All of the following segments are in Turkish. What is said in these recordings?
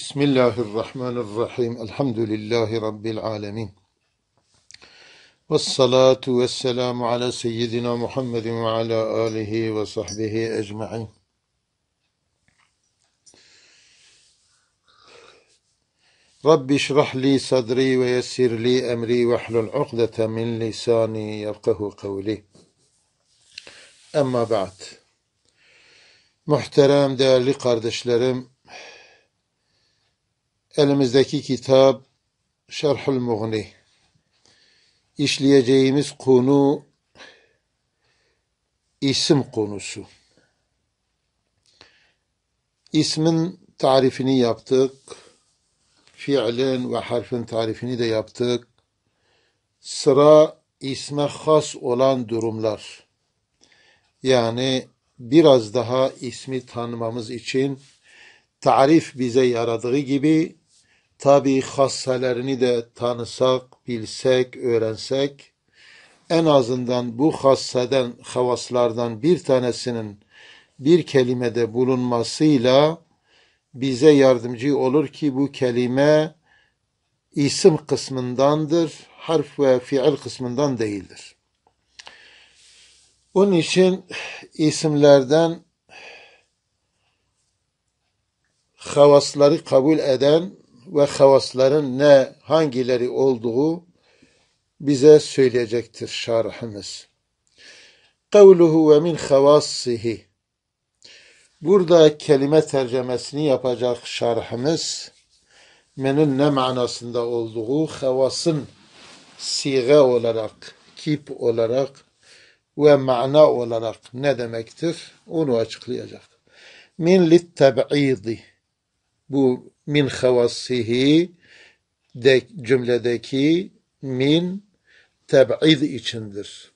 بسم الله الرحمن الرحيم الحمد لله رب العالمين والصلاة والسلام على سيدنا محمد وعلى آله وصحبه أجمعين رب اشرح لي صدري ويسر لي أمري واحلل عقدة من لساني يفقه قولي أما بعد Muhterem değerli kardeşlerim, Elimizdeki kitap Şerhül Mughni. İşleyeceğimiz konu isim konusu. İsmin tarifini yaptık. Fiilin ve harfin tarifini de yaptık. Sıra isme has olan durumlar. Yani biraz daha ismi tanımamız için tarif bize yaradığı gibi Tabi hasselerini de tanısak, bilsek, öğrensek, en azından bu hasseden, havaslardan bir tanesinin bir kelimede bulunmasıyla bize yardımcı olur ki bu kelime isim kısmındandır, harf ve fiil kısmından değildir. Onun için isimlerden havasları kabul eden ve havasların ne hangileri olduğu bize söyleyecektir şarhımız. Kavluhu ve min havassihi Burada kelime tercemesini yapacak şarhımız menün ne manasında olduğu havasın sige olarak, kip olarak ve mana olarak ne demektir onu açıklayacak. Min lit teb'idi bu min havassihi de cümledeki min teb'id içindir.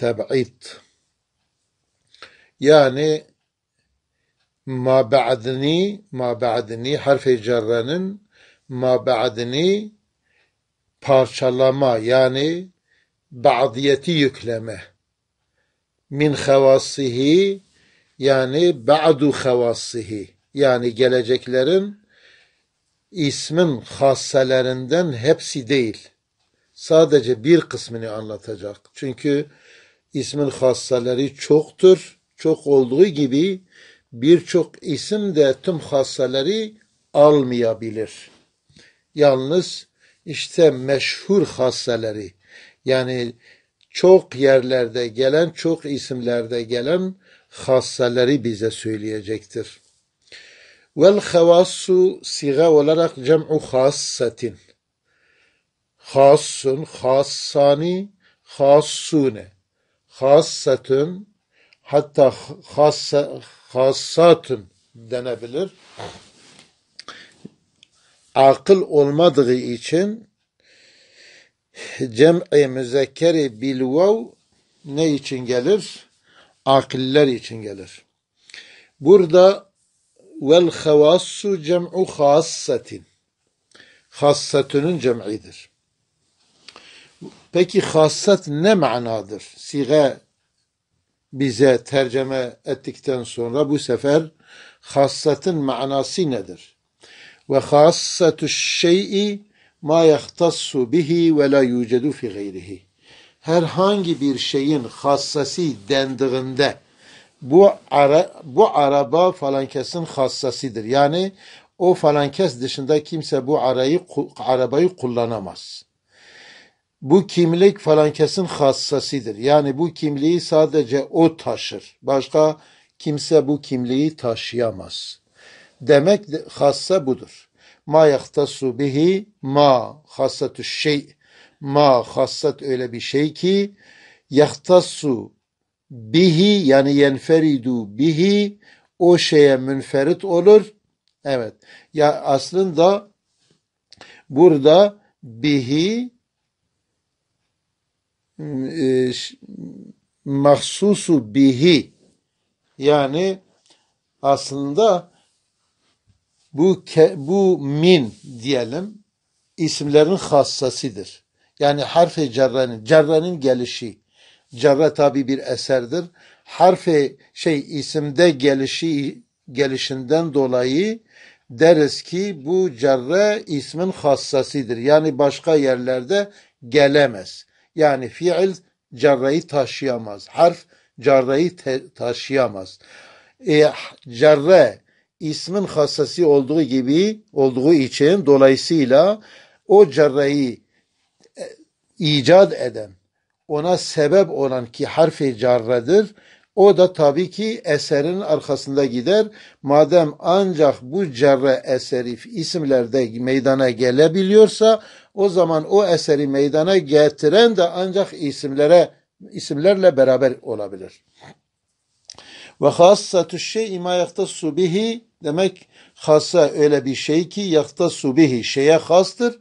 Teb'id. Yani ma ba'dni ma ba'dni harfi cerrenin ma ba'dni parçalama yani ba'diyeti yükleme min havassihi yani ba'du havassihi yani geleceklerin ismin hasselerinden hepsi değil. Sadece bir kısmını anlatacak. Çünkü ismin hasseleri çoktur. Çok olduğu gibi birçok isim de tüm hasseleri almayabilir. Yalnız işte meşhur hasseleri yani çok yerlerde gelen, çok isimlerde gelen hasseleri bize söyleyecektir. Vel havassu siga olarak cem'u hassatin. Hassun, hassani, hassune. Hassatun, hatta hassa, hassatun denebilir. Akıl olmadığı için cem'i müzekkeri bil ne için gelir? Akiller için gelir. Burada vel havassu cem'u hassatin. Hassatünün cem'idir. Peki hassat ne manadır? Sige bize tercüme ettikten sonra bu sefer hassatın manası nedir? Ve hassatü şey'i ma yahtassu bihi ve la yucedu fi gayrihi. Herhangi bir şeyin hassasi dendiğinde bu ara, bu araba falankesin hassasidir. Yani o falankes dışında kimse bu arayı arabayı kullanamaz. Bu kimlik falankesin hassasidir. Yani bu kimliği sadece o taşır. Başka kimse bu kimliği taşıyamaz. Demek hassa budur. Ma yahtasu bihi ma hassatü şey. Ma hassat öyle bir şey ki yahtasu bihi yani yenferidu bihi o şeye münferit olur. Evet. Ya aslında burada bihi e, mahsusu bihi yani aslında bu ke, bu min diyelim isimlerin hassasidir. Yani harfi cerrenin, cerrenin gelişi cerre tabi bir eserdir. Harfi şey isimde gelişi gelişinden dolayı deriz ki bu cerre ismin hassasidir. Yani başka yerlerde gelemez. Yani fiil cerreyi taşıyamaz. Harf cerreyi taşıyamaz. E, cerre ismin hassasi olduğu gibi olduğu için dolayısıyla o cerreyi e, icat eden ona sebep olan ki harfi carradır. O da tabii ki eserin arkasında gider. Madem ancak bu cerre eseri isimlerde meydana gelebiliyorsa o zaman o eseri meydana getiren de ancak isimlere isimlerle beraber olabilir. Ve hassatü şey imayakta yaktasu demek hasa öyle bir şey ki yaktasu bihi şeye hastır.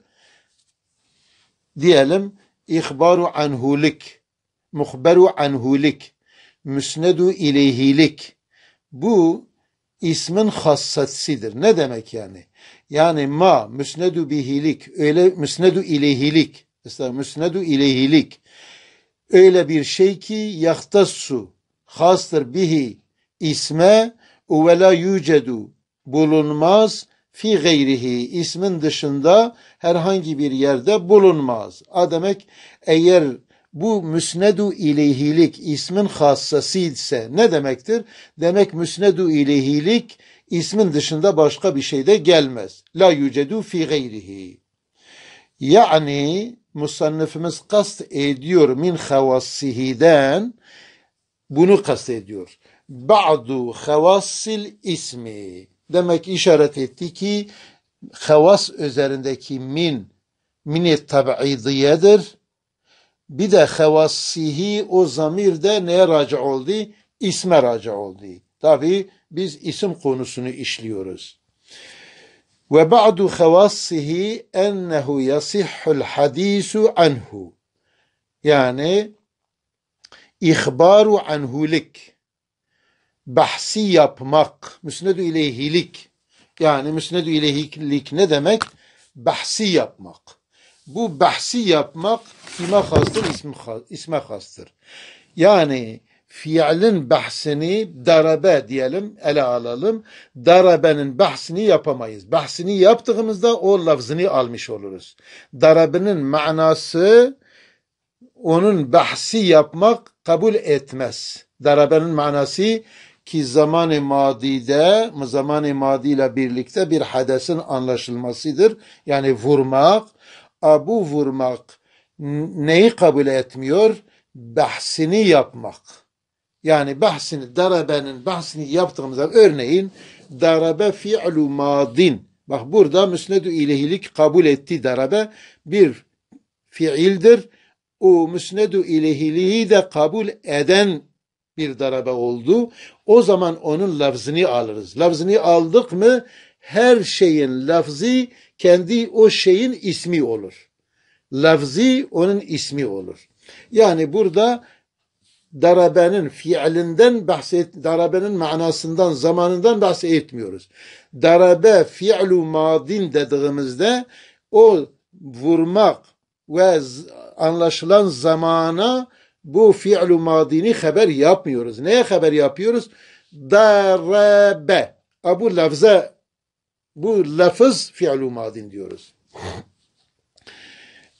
Diyelim ihbaru anhulik, muhberu anhulik, müsnedu ileyhilik. Bu ismin hassatsidir. Ne demek yani? Yani ma müsnedu bihilik, öyle müsnedu ileyhilik, mesela müsnedu ileyhilik. Öyle bir şey ki yahtassu, hastır bihi isme uvela yücedu bulunmaz fi gayrihi ismin dışında herhangi bir yerde bulunmaz. A demek eğer bu müsnedu ileyhilik ismin hassası ise ne demektir? Demek müsnedu ileyhilik ismin dışında başka bir şey de gelmez. La yücedu fi gayrihi. Yani musannıfımız kast ediyor min havassihiden bunu kast ediyor. Ba'du havassil ismi demek işaret etti ki havas üzerindeki min mini tab'idiyedir. Bir de havasihi o zamirde neye raca oldu? İsme raca oldu. Tabi biz isim konusunu işliyoruz. Ve ba'du havasihi ennehu yasihhul hadisu anhu. Yani ihbaru anhulik bahsi yapmak, müsnedü ileyhilik yani müsnedü ileyhilik ne demek? Bahsi yapmak. Bu bahsi yapmak kime hastır? İsmi, isme hastır. Yani fiilin bahsini darabe diyelim, ele alalım. Darabenin bahsini yapamayız. Bahsini yaptığımızda o lafzını almış oluruz. Darabenin manası onun bahsi yapmak kabul etmez. Darabenin manası ki zaman-ı madide, zaman-ı madiyle birlikte bir hadesin anlaşılmasıdır. Yani vurmak, bu vurmak neyi kabul etmiyor? Bahsini yapmak. Yani bahsini, darabenin bahsini yaptığımızda örneğin darabe fi'lu madin. Bak burada müsnedü ilehlik kabul etti darabe bir fiildir. O müsnedü ilehiliği de kabul eden bir darabe oldu. O zaman onun lafzını alırız. Lafzını aldık mı her şeyin lafzı kendi o şeyin ismi olur. Lafzı onun ismi olur. Yani burada darabenin fiilinden bahset darabenin manasından zamanından bahsetmiyoruz. Darabe fiilu madin dediğimizde o vurmak ve anlaşılan zamana bu fi'lu madini haber yapmıyoruz. Neye haber yapıyoruz? Darabe. Bu lafza bu lafız fi'lu madin diyoruz.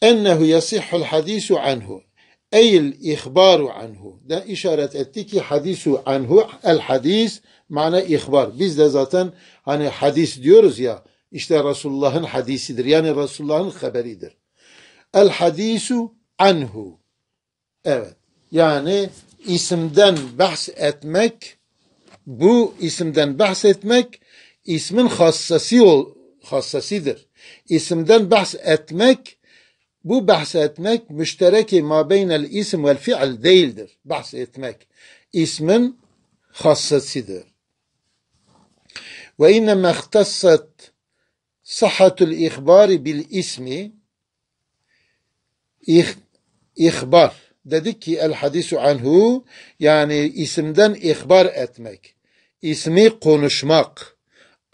Ennehu yasihul hadisu anhu. Eyl ihbaru anhu. Da işaret etti ki hadisu anhu el hadis mana ihbar. Biz de zaten hani hadis diyoruz ya işte Resulullah'ın hadisidir. Yani Resulullah'ın haberidir. El hadisu anhu Evet. Yani isimden bahsetmek bu isimden bahsetmek ismin hassasi ol, hassasidir. İsimden bahsetmek bu bahsetmek müştereki ma beynel isim vel fiil değildir. Bahsetmek ismin hassasidir. Ve inneme ihtassat sahatul ihbari bil ismi ih, ihbar dedik ki el hadisu anhu yani isimden ihbar etmek, ismi konuşmak.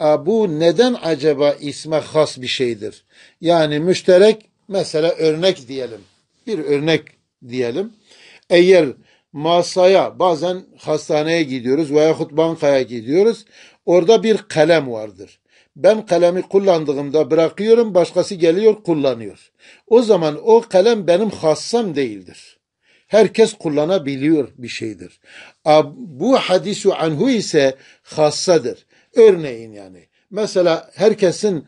A, bu neden acaba isme has bir şeydir? Yani müşterek mesela örnek diyelim. Bir örnek diyelim. Eğer masaya bazen hastaneye gidiyoruz veyahut bankaya gidiyoruz. Orada bir kalem vardır. Ben kalemi kullandığımda bırakıyorum başkası geliyor kullanıyor. O zaman o kalem benim hassam değildir herkes kullanabiliyor bir şeydir. Bu hadisu anhu ise hassadır. Örneğin yani mesela herkesin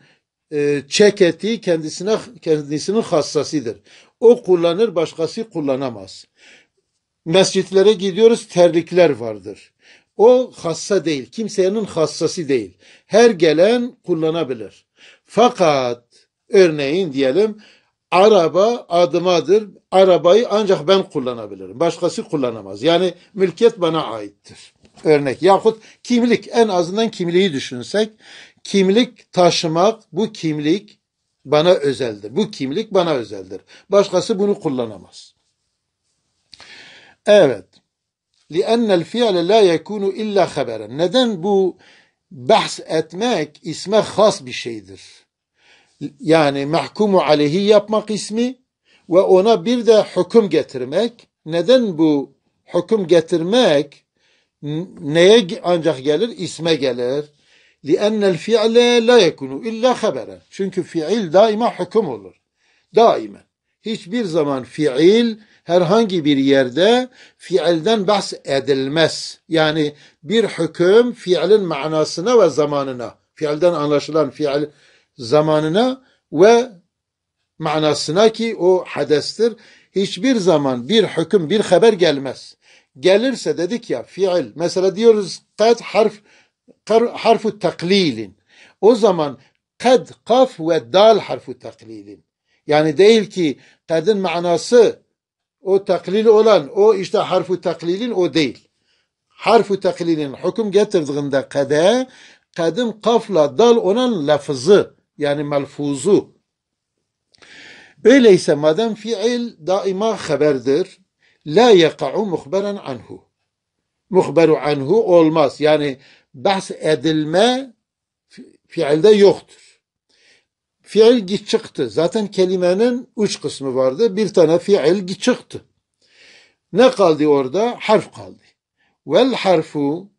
e, çeketi kendisine kendisinin hassasidir. O kullanır başkası kullanamaz. Mescitlere gidiyoruz terlikler vardır. O hassa değil. Kimsenin hassası değil. Her gelen kullanabilir. Fakat örneğin diyelim araba adımadır. Arabayı ancak ben kullanabilirim. Başkası kullanamaz. Yani mülkiyet bana aittir. Örnek yahut kimlik en azından kimliği düşünsek. Kimlik taşımak bu kimlik bana özeldir. Bu kimlik bana özeldir. Başkası bunu kullanamaz. Evet. لِأَنَّ الْفِعْلَ لَا يَكُونُ illa خَبَرًا Neden bu bahs etmek isme has bir şeydir? yani mahkumu aleyhi yapmak ismi ve ona bir de hüküm getirmek. Neden bu hüküm getirmek neye ancak gelir? İsme gelir. لِأَنَّ الْفِعْلَ لَا يَكُنُوا اِلَّا خَبَرًا Çünkü fiil daima hüküm olur. Daima. Hiçbir zaman fiil herhangi bir yerde fiilden bahs edilmez. Yani bir hüküm fiilin manasına ve zamanına. Fiilden anlaşılan fiil zamanına ve manasına ki o hadestir. Hiçbir zaman bir hüküm, bir haber gelmez. Gelirse dedik ya fiil. Mesela diyoruz kad harf harfu taklilin. O zaman kad, kaf ve dal harfu taklilin. Yani değil ki kadın manası o taklil olan o işte harfu taklilin o değil. Harfu taklilin hüküm getirdiğinde kade kadın kafla dal olan lafızı yani melfuzu. Öyleyse madem fiil daima haberdir, la yaka'u muhberen anhu. Muhberu anhu olmaz. Yani bahs edilme fiilde yoktur. Fiil çıktı. Zaten kelimenin üç kısmı vardı. Bir tane fiil çıktı. Ne kaldı orada? Harf kaldı. Vel harfu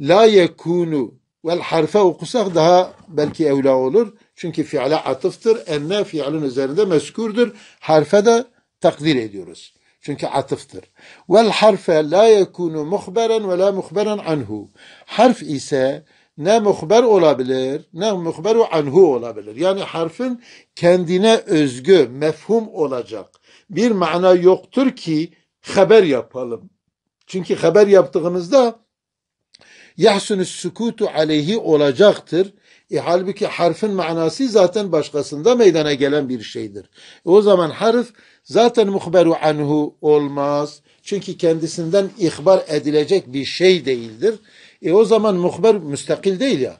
la yekunu Vel harfe okusak daha belki evla olur. Çünkü fiile atıftır. Enne fiilin üzerinde meskurdur. Harfe de takdir ediyoruz. Çünkü atıftır. Vel harfe la yekunu muhberen ve la muhberen anhu. Harf ise ne muhber olabilir ne muhberu anhu olabilir. Yani harfin kendine özgü mefhum olacak bir mana yoktur ki haber yapalım. Çünkü haber yaptığımızda yahsunus sukutu aleyhi olacaktır. E halbuki harfin manası zaten başkasında meydana gelen bir şeydir. E o zaman harf zaten muhberu anhu olmaz. Çünkü kendisinden ihbar edilecek bir şey değildir. E o zaman muhber müstakil değil ya.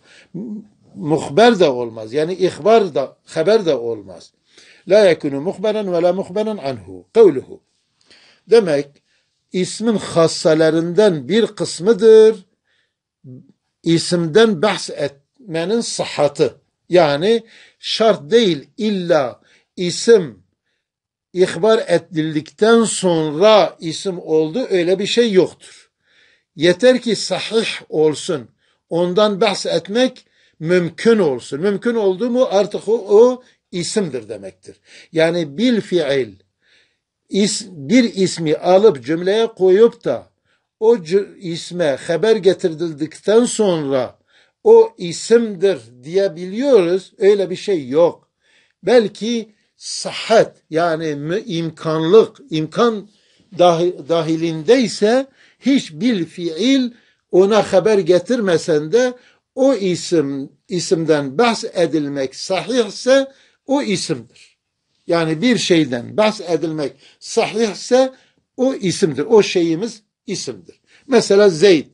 Muhber de olmaz. Yani ihbar da, haber de olmaz. La yekunu muhberen ve la muhberen anhu. Kavluhu. Demek ismin hassalarından bir kısmıdır isimden bahs etmenin sıhhatı. Yani şart değil illa isim ihbar edildikten sonra isim oldu öyle bir şey yoktur. Yeter ki sahih olsun. Ondan bahs etmek mümkün olsun. Mümkün oldu mu artık o, o isimdir demektir. Yani bil fiil is, bir ismi alıp cümleye koyup da o isme haber getirildikten sonra o isimdir diyebiliyoruz. Öyle bir şey yok. Belki sıhhat yani imkanlık, imkan dahilindeyse hiçbir fiil ona haber getirmesen de o isim isimden bahsedilmek sahihse o isimdir. Yani bir şeyden bahsedilmek sahihse o isimdir. O şeyimiz isimdir. Mesela Zeyd.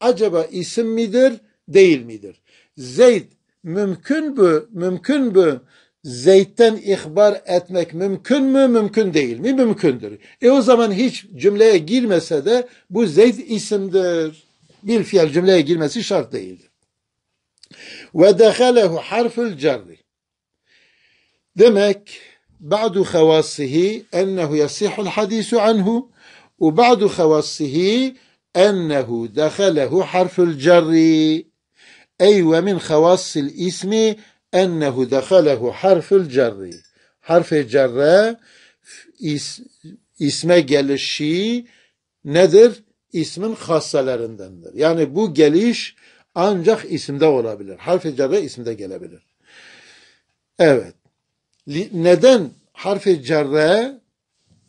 Acaba isim midir, değil midir? Zeyd mümkün mü, mümkün mü? Zeyd'den ihbar etmek mümkün mü, mümkün değil mi? Mümkündür. E o zaman hiç cümleye girmese de bu Zeyd isimdir. Bir fiil cümleye girmesi şart değildir. Ve dehalehu harfül cerri. Demek ba'du havasihi ennehu yasihul hadisu anhu وبعض خواصه أنه دخله حرف الجر أي ومن خواص الاسم أنه دخله حرف الجر حرف جر isme gelişi nedir? İsmin hasselerindendir. Yani bu geliş ancak isimde olabilir. Harf-i cerre isimde gelebilir. Evet. Neden harf-i cerre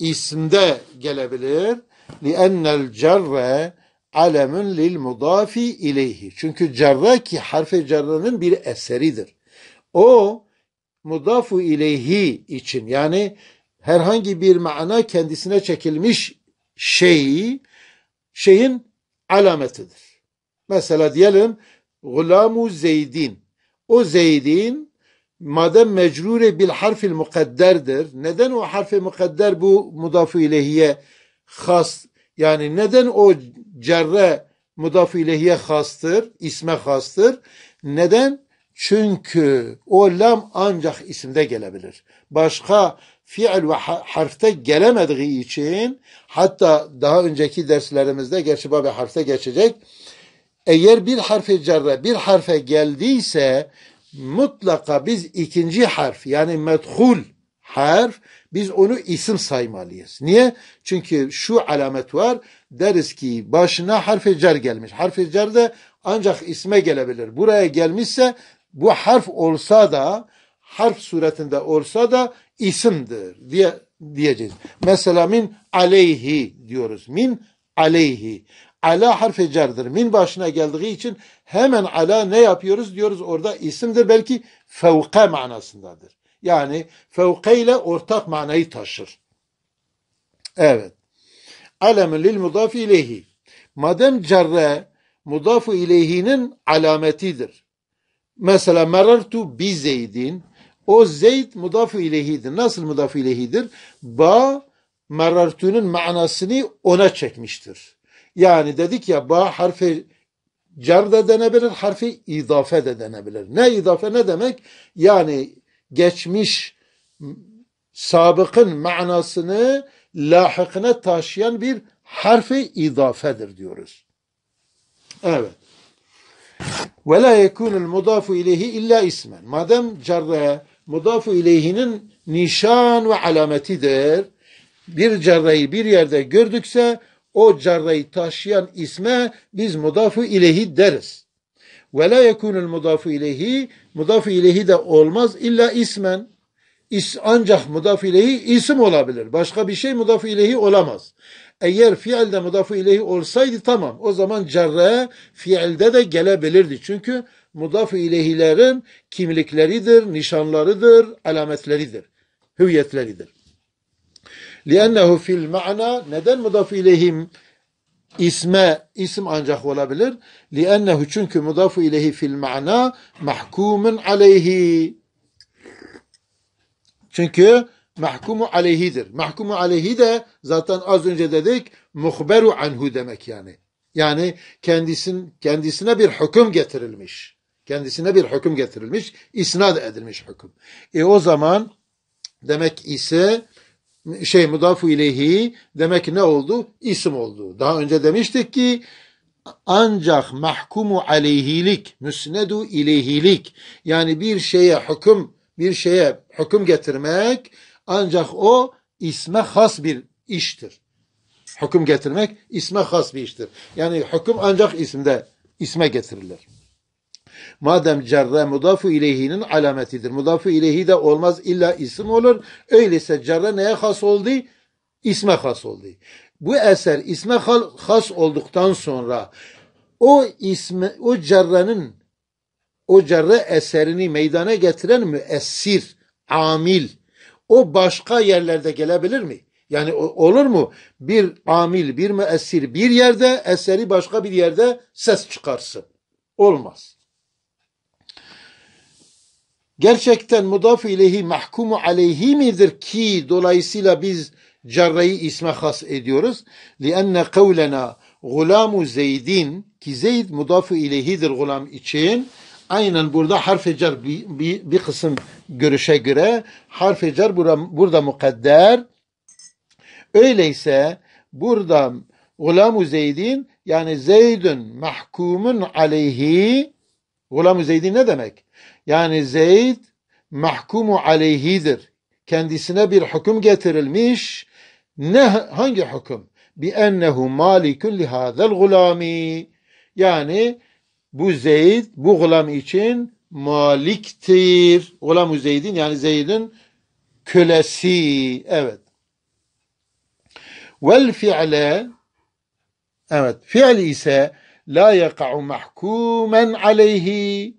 isimde gelebilir. لِأَنَّ cerre alemun lil mudafi ileyhi. Çünkü cerre ki harfe cerrenin bir eseridir. O mudafu ileyhi için yani herhangi bir mana kendisine çekilmiş şeyi şeyin alametidir. Mesela diyelim gulamu zeydin. O zeydin madem mecrure bil harfil mukadderdir neden o harfi mukadder bu mudafı ilehiye has yani neden o cerre mudafı ilehiye hastır isme hastır neden çünkü o lam ancak isimde gelebilir başka fiil ve harfte gelemediği için hatta daha önceki derslerimizde gerçi babi harfte geçecek eğer bir harfi cerre bir harfe geldiyse mutlaka biz ikinci harf yani medhul harf biz onu isim saymalıyız. Niye? Çünkü şu alamet var. Deriz ki başına harf-i cer gelmiş. Harf-i cer de ancak isme gelebilir. Buraya gelmişse bu harf olsa da harf suretinde olsa da isimdir diye diyeceğiz. Mesela min aleyhi diyoruz. Min aleyhi. Ala harf-i cerdir. Min başına geldiği için hemen ala ne yapıyoruz diyoruz orada isimdir belki fevke manasındadır. Yani fevke ile ortak manayı taşır. Evet. Alemün lil mudaf ileyhi. Madem cerre mudafu ileyhinin alametidir. Mesela merartu bi zeydin. O zeyd mudafu ileyhidir. Nasıl mudafu ileyhidir? Ba merartunun manasını ona çekmiştir. Yani dedik ya ba harfi cer de denebilir, harfi idafe de denebilir. Ne idafe ne demek? Yani geçmiş sabıkın manasını lahıkına taşıyan bir harfi idafedir diyoruz. Evet. Ve la yekunul mudafu ileyhi illa ismen. Madem cerre mudafu ileyhinin nişan ve alametidir. Bir cerreyi bir yerde gördükse o carrayı taşıyan isme biz mudafı ilehi deriz. Ve la yekunul mudafı ilehi mudafı ilehi de olmaz illa ismen. İs, ancak mudafı ilehi isim olabilir. Başka bir şey mudafı ilehi olamaz. Eğer fiilde mudafı ilehi olsaydı tamam. O zaman cerre fiilde de gelebilirdi. Çünkü mudafı ilehilerin kimlikleridir, nişanlarıdır, alametleridir, hüviyetleridir. لِأَنَّهُ fil mana Neden mudaf ilehim isme isim ancak olabilir? لِأَنَّهُ Çünkü mudaf ilehi fil mana mahkumun aleyhi. Çünkü mahkumu aleyhidir. Mahkumu aleyhi de zaten az önce dedik muhberu anhu demek yani. Yani kendisin, kendisine bir hüküm getirilmiş. Kendisine bir hüküm getirilmiş, isnat edilmiş hüküm. E o zaman demek ise şey mudafu ileyhi demek ne oldu? İsim oldu. Daha önce demiştik ki ancak mahkumu aleyhilik, müsnedu ileyhilik yani bir şeye hüküm, bir şeye hüküm getirmek ancak o isme has bir iştir. Hüküm getirmek isme has bir iştir. Yani hüküm ancak isimde isme getirilir. Madem cerre mudafu ileyhinin alametidir. Mudafu ileyhi de olmaz illa isim olur. Öyleyse cerre neye has oldu? İsme has oldu. Bu eser isme has olduktan sonra o isme, o cerrenin o cerre eserini meydana getiren müessir, amil o başka yerlerde gelebilir mi? Yani olur mu? Bir amil, bir müessir bir yerde, eseri başka bir yerde ses çıkarsın. Olmaz gerçekten mudaf ileyhi mahkumu aleyhi midir ki dolayısıyla biz carrayı isme has ediyoruz. لِأَنَّ قَوْلَنَا غُلَامُ زَيْدٍ ki Zeyd mudaf ileyhidir gulam için aynen burada harf-i cer bir, bir, bir kısım görüşe göre harf-i cer burada, burada mukadder. Öyleyse burada gulam Zeyd'in yani Zeyd'ün mahkumun aleyhi gulam Zeyd'in ne demek? Yani Zeyd mahkumu aleyhidir. Kendisine bir hüküm getirilmiş. Ne hangi hüküm? Bi ennehu malikun li hadzal gulami. Yani bu Zeyd bu gulam için maliktir. Gulam Zeyd'in yani Zeyd'in kölesi. Evet. Vel fi'le evet fiil ise la yaka'u mahkuman aleyhi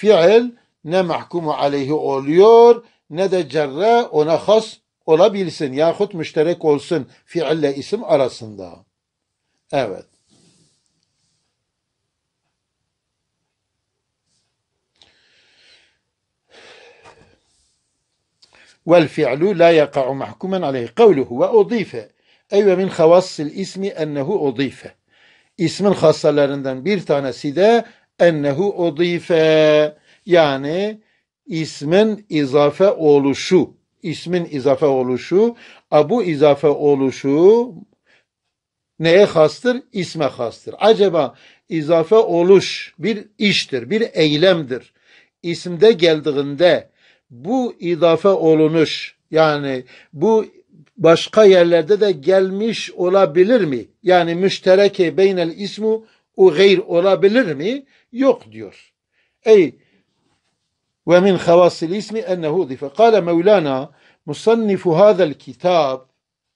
fiil ne mahkumu aleyhi oluyor ne de cerre ona has olabilsin yahut müşterek olsun fiille isim arasında. Evet. والفعل لا يقع محكوما عليه قوله وأضيف أي من خواص الاسم أنه أضيف ismin hassalarından bir tanesi de ennehu udife yani ismin izafe oluşu ismin izafe oluşu abu izafe oluşu neye hastır? isme hastır. Acaba izafe oluş bir iştir, bir eylemdir. İsimde geldiğinde bu izafe olunuş yani bu başka yerlerde de gelmiş olabilir mi? Yani müştereke beynel ismu o gayr olabilir mi? Yok diyor. Ey ve min havasil ismi ennehu zife. Kale Mevlana musannifu hazel kitab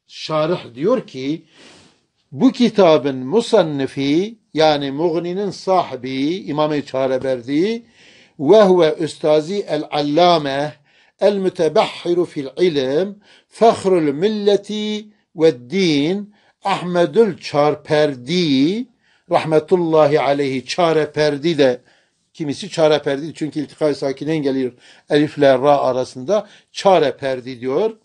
şarih diyor ki bu kitabın musannifi yani Mughni'nin sahibi İmam-ı Çareberdi ve huve üstazi el-allame el-mütebahhiru fil-ilim fehrul milleti ve din Ahmedül Çarperdi rahmetullahi aleyhi perdi de kimisi çare çareperdi çünkü iltikay sakinen gelir elifle ra arasında çare perdi diyor.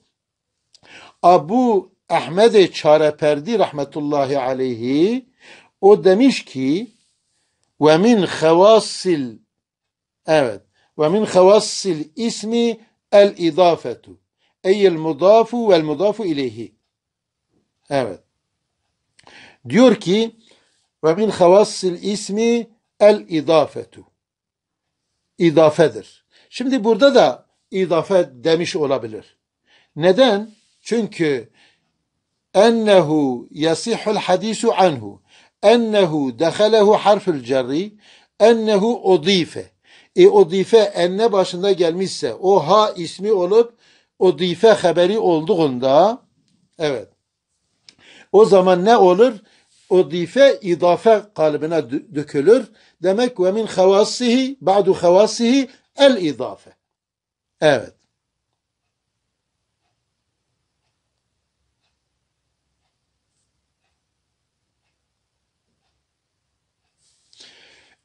Abu ahmed çare perdi rahmetullahi aleyhi o demiş ki ve min havassil evet ve min havassil ismi el idafetu eyel mudafu vel mudafu ileyhi evet diyor ki ve min havassil ismi el idafetu. İdafedir. Şimdi burada da idafe demiş olabilir. Neden? Çünkü ennehu yasihul hadisu anhu ennehu dehalehu harfül cerri ennehu odife e odife enne başında gelmişse o ha ismi olup odife haberi olduğunda evet o zaman ne olur? o dife idafe kalıbına dökülür. Demek ve min havasihi ba'du havasihi el idafe. Evet.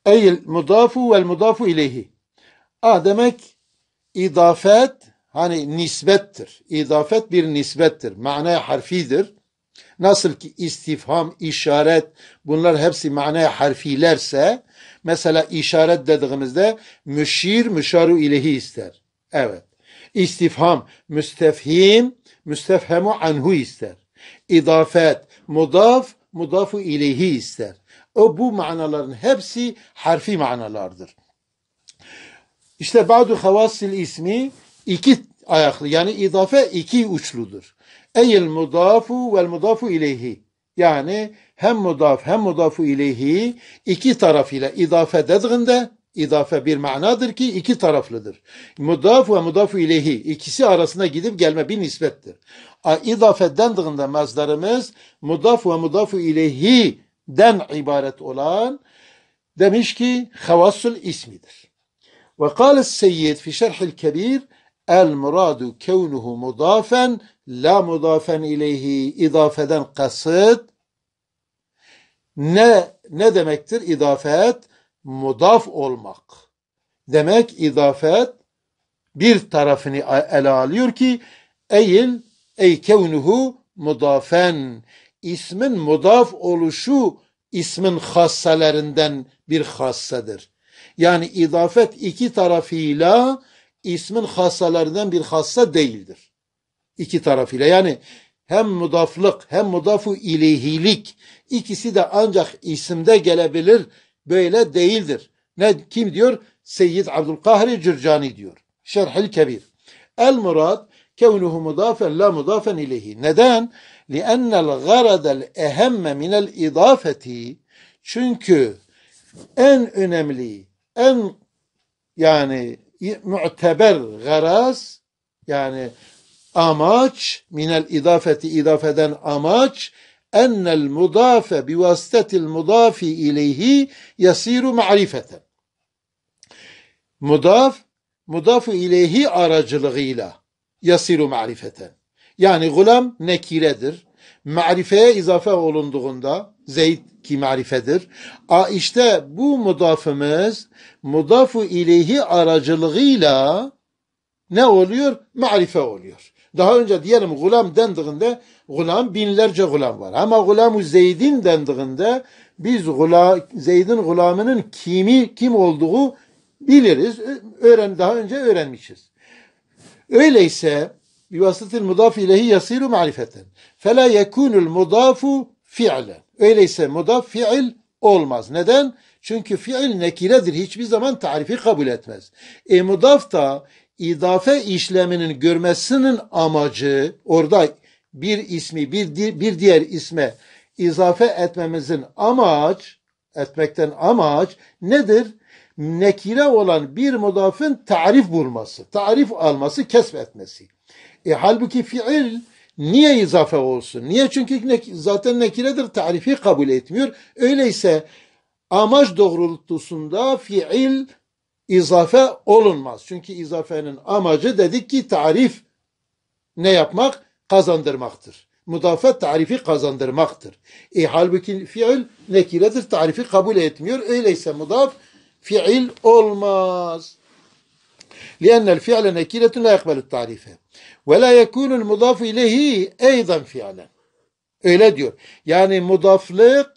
Eyl mudafu vel mudafu ileyhi. Ah demek idafet hani nisbettir. İdafet bir nisbettir. Manaya harfidir. Nasıl ki istifham, işaret bunlar hepsi manaya harfilerse mesela işaret dediğimizde müşir müşaru ilehi ister. Evet. İstifham, müstefhim, müstefhemu anhu ister. İdafet, mudaf, mudafu ilehi ister. O bu manaların hepsi harfi manalardır. İşte badu havasil ismi iki ayaklı yani idafe iki uçludur. Eyl mudafu vel mudafu ileyhi. Yani hem mudaf hem mudafu ileyhi iki tarafıyla idafe dediğinde idafe bir manadır ki iki taraflıdır. Mudaf ve mudafu ileyhi ikisi arasında gidip gelme bir nisbettir. İdafe dendiğinde mazdarımız mudaf ve mudafu ileyhi den ibaret olan demiş ki havassul ismidir. Ve kâle seyyid fi şerhil kebir el muradu kevnuhu mudafen la mudafen ileyhi idafeden kasıt ne ne demektir idafet? Mudaf olmak. Demek idafet bir tarafını ele alıyor ki eyil ey kevnuhu mudafen ismin mudaf oluşu ismin hasselerinden bir hassedir. Yani idafet iki tarafıyla ismin hasselerinden bir hasse değildir iki tarafıyla. Yani hem mudaflık hem mudafu ileyhilik ikisi de ancak isimde gelebilir böyle değildir. Ne kim diyor? Seyyid Abdülkahri Cürcani diyor. Şerhül Kebir. El murad kevnuhu mudafen la mudafen ileyhi. Neden? Liennel garadel ehemme minel idafeti. Çünkü en önemli, en yani muteber garaz yani amaç minel idafeti idafeden amaç ennel mudafe bivasitetil mudafi ileyhi yasiru ma'rifeten. Mudaf, mudafu ileyhi aracılığıyla yasiru ma'rifeten. Yani gulam nekiredir. Ma'rifeye izafe olunduğunda Zeyd ki marifedir. A işte bu mudafımız mudafu ileyhi aracılığıyla ne oluyor? Marife oluyor. Daha önce diyelim gulam dendiğinde gulam binlerce gulam var. Ama gulamu Zeyd'in dendiğinde biz gula, Zeyd'in gulamının kimi kim olduğu biliriz. Öğren, daha önce öğrenmişiz. Öyleyse bivasıtıl mudaf ilehi yasiru marifeten. Fela yekunul mudafu fiilen. Öyleyse mudaf fiil olmaz. Neden? Çünkü fiil nekiredir. Hiçbir zaman tarifi kabul etmez. E mudaf da idafe işleminin görmesinin amacı orada bir ismi bir, di bir diğer isme izafe etmemizin amaç etmekten amaç nedir? Nekire olan bir mudafın tarif bulması, tarif alması, kesbetmesi. E halbuki fiil niye izafe olsun? Niye? Çünkü ne, zaten nekiredir, tarifi kabul etmiyor. Öyleyse amaç doğrultusunda fiil izafe olunmaz. Çünkü izafenin amacı dedik ki tarif ne yapmak? Kazandırmaktır. Mudafe tarifi kazandırmaktır. E halbuki fiil nekiredir. Tarifi kabul etmiyor. Öyleyse mudaf fiil olmaz. لأن الفعل نكيرة لا يقبل التعريف ولا يكون المضاف إليه أيضا فعلا öyle diyor. Yani mudaflık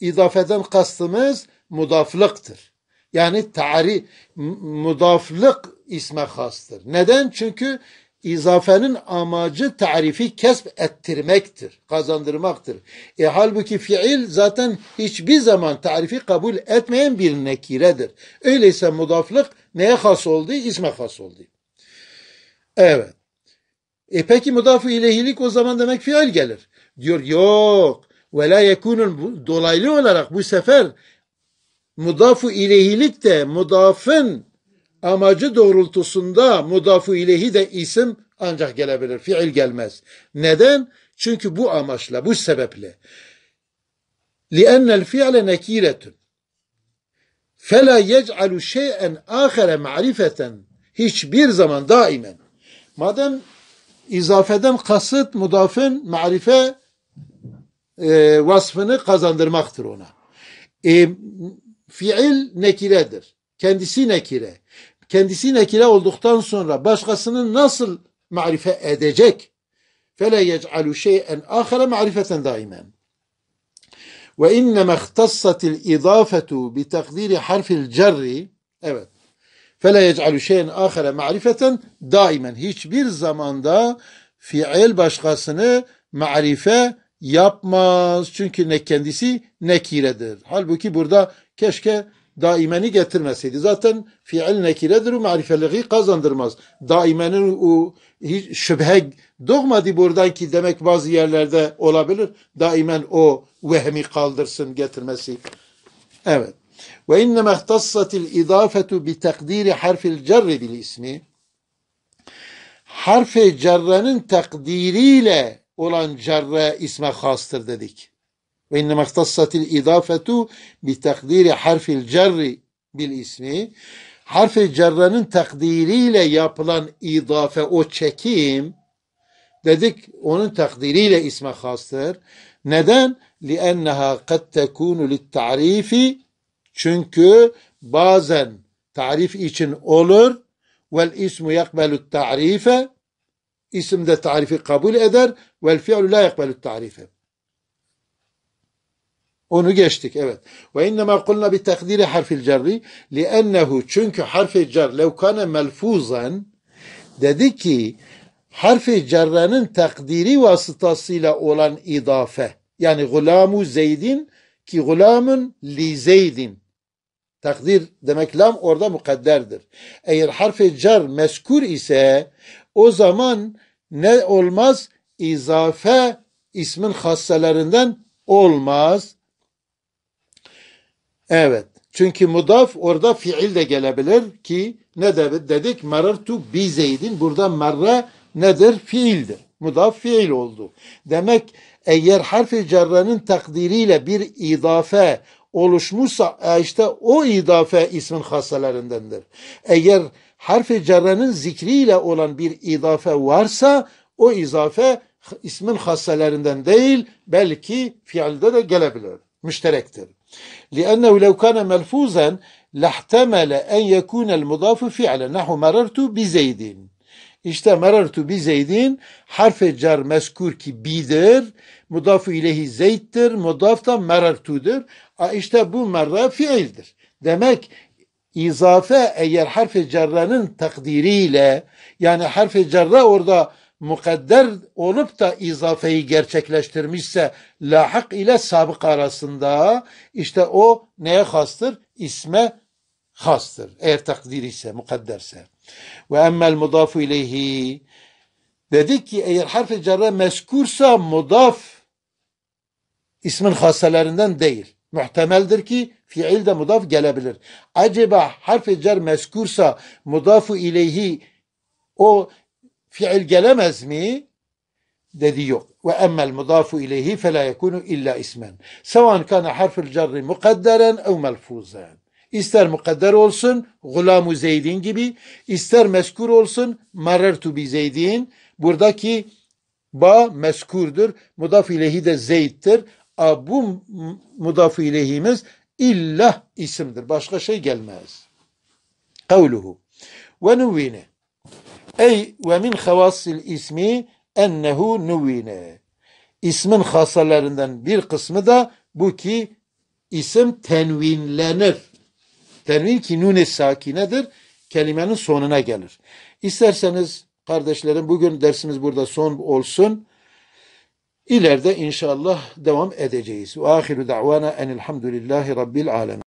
idafeden kastımız mudaflıktır. Yani tari mudaflık isme hastır. Neden? Çünkü izafenin amacı tarifi kesb ettirmektir, kazandırmaktır. E halbuki fiil zaten hiçbir zaman tarifi kabul etmeyen bir nekiredir. Öyleyse mudaflık neye has oldu? İsme has oldu. Evet. E peki mudafı ilehilik o zaman demek fiil gelir. Diyor yok. Ve la yekunul dolaylı olarak bu sefer mudafu ilehilik de mudafın amacı doğrultusunda mudafu ilehi de isim ancak gelebilir. Fiil gelmez. Neden? Çünkü bu amaçla, bu sebeple. لِأَنَّ الْفِعْلَ نَك۪يرَةٌ فَلَا يَجْعَلُ شَيْئًا آخَرَ مَعْرِفَةً Hiçbir zaman, daimen. Madem izafeden kasıt mudafın marife e, vasfını kazandırmaktır ona. E, fiil nekiredir. Kendisi nekire. Kendisi nekire olduktan sonra başkasının nasıl marife edecek? فَلَا يَجْعَلُ شَيْئًا آخَرَ مَعْرِفَةً دَائِمًا وَاِنَّمَا اخْتَصَّتِ الْاِضَافَةُ بِتَقْدِيرِ حَرْفِ الْجَرِّ Evet. فَلَا يَجْعَلُ شَيْئًا آخَرَ مَعْرِفَةً دَائِمًا Hiçbir zamanda fiil başkasını marife yapmaz. Çünkü ne kendisi nekiredir. Halbuki burada keşke daimeni getirmeseydi. Zaten fiil nekiredir, marifeliği kazandırmaz. Daimenin o hiç şüphe doğmadı buradan ki demek bazı yerlerde olabilir. Daimen o vehmi kaldırsın getirmesi. Evet. Ve inneme ihtassatil idafetu bi takdiri harfil cerri bil ismi. Harfe cerrenin takdiriyle olan cerre isme hastır dedik. Ve inne ihtassatil idafetu bi takdiri harfil cerri bil ismi. Harfi cerrenin takdiriyle yapılan idafe o çekim dedik onun takdiriyle isme hastır. Neden? لِأَنَّهَا قَدْ تَكُونُ لِلْتَعْرِيفِ Çünkü bazen tarif için olur vel ismu yakbelu tarife İsim de tarifi kabul eder. Vel fi'lu la yakbelü tarifi. Onu geçtik evet. Ve innema kulna bi takdiri harfil cerri liennehu çünkü harfi cer levkane melfuzan dedi ki harfi cerrenin takdiri vasıtasıyla olan idafe yani gulamu zeydin ki gulamun li zeydin takdir demek lam orada mukadderdir. Eğer harfi cer meskur ise o zaman ne olmaz? İzafe ismin hasselerinden olmaz. Evet. Çünkü mudaf orada fiil de gelebilir ki ne dedik? Marartu bi zeydin. Burada marra nedir? Fiildir. Mudaf fiil oldu. Demek eğer harfi cerrenin takdiriyle bir idafe oluşmuşsa e işte o idafe ismin hasalerindendir. Eğer harfi cerrenin zikriyle olan bir izafe varsa o izafe ismin hasselerinden değil belki fiilde de gelebilir. Müşterektir. لأنه لو كان ملفوظا لاحتمل أن يكون المضاف فعلا نحو مررت بزيد İşte merartu bi zeydin harfe cer meskur ki bidir. Mudafu ilehi zeyttir. Mudaf da merartudur. İşte bu merra fiildir. Demek izafe eğer harf-i cerrenin takdiriyle yani harf-i cerre orada mukadder olup da izafeyi gerçekleştirmişse lahak ile sabık arasında işte o neye hastır? İsme hastır. Eğer takdir ise, mukadderse. Ve emmel mudafu ileyhi dedik ki eğer harf-i cerre meskursa mudaf ismin haselerinden değil. Muhtemeldir ki fiil de mudaf gelebilir. Acaba harfi cer meskursa mudafu ileyhi o fiil gelemez mi? Dedi yok. Ve emmel mudafu ileyhi fela yekunu illa ismen. Sevan kana harfil cerri mukadderen ev melfuzen. İster mukadder olsun gulamu zeydin gibi, ister meskur olsun marertu bi zeydin. Buradaki ba meskurdur. Mudaf ileyhi de zeyttir. Bu mudaf ileyhimiz İlla isimdir. Başka şey gelmez. Kavluhu ve nuvvine ey ve min havassil ismi ennehu nuvvine İsmin hasalarından bir kısmı da bu ki isim tenvinlenir. Tenvin ki nune sakinedir. Kelimenin sonuna gelir. İsterseniz kardeşlerim bugün dersimiz burada son olsun. İleride inşallah devam edeceğiz. Ve ahiru da'vana enilhamdülillahi rabbil alemin.